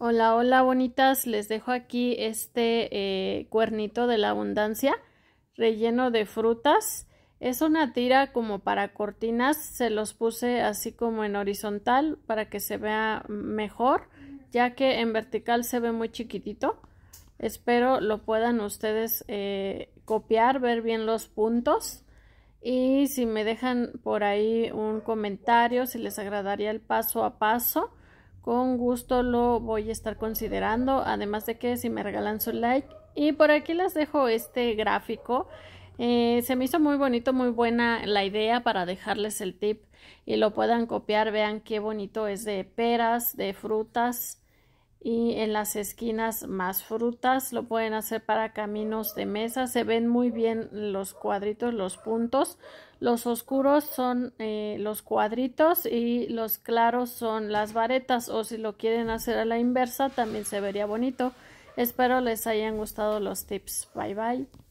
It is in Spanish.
Hola, hola bonitas, les dejo aquí este eh, cuernito de la abundancia relleno de frutas. Es una tira como para cortinas, se los puse así como en horizontal para que se vea mejor, ya que en vertical se ve muy chiquitito. Espero lo puedan ustedes eh, copiar, ver bien los puntos. Y si me dejan por ahí un comentario, si les agradaría el paso a paso con gusto lo voy a estar considerando. Además de que si me regalan su like. Y por aquí les dejo este gráfico. Eh, se me hizo muy bonito, muy buena la idea para dejarles el tip y lo puedan copiar. Vean qué bonito es de peras, de frutas y en las esquinas más frutas. Lo pueden hacer para caminos de mesa. Se ven muy bien los cuadritos, los puntos. Los oscuros son eh, los cuadritos y los claros son las varetas o si lo quieren hacer a la inversa también se vería bonito. Espero les hayan gustado los tips. Bye bye.